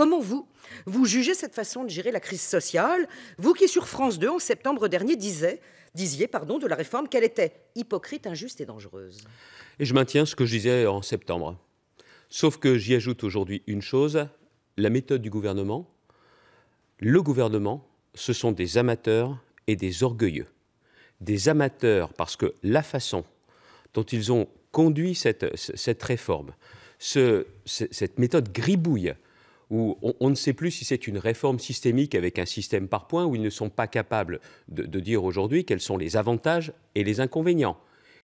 Comment vous, vous jugez cette façon de gérer la crise sociale Vous qui, sur France 2, en septembre dernier, disiez pardon, de la réforme qu'elle était hypocrite, injuste et dangereuse. Et je maintiens ce que je disais en septembre. Sauf que j'y ajoute aujourd'hui une chose, la méthode du gouvernement, le gouvernement, ce sont des amateurs et des orgueilleux. Des amateurs parce que la façon dont ils ont conduit cette, réforme, cette méthode gribouille, où on, ne sait plus si c'est une réforme systémique avec un système par points, où ils ne sont pas capables de dire aujourd'hui quels sont les avantages et les inconvénients.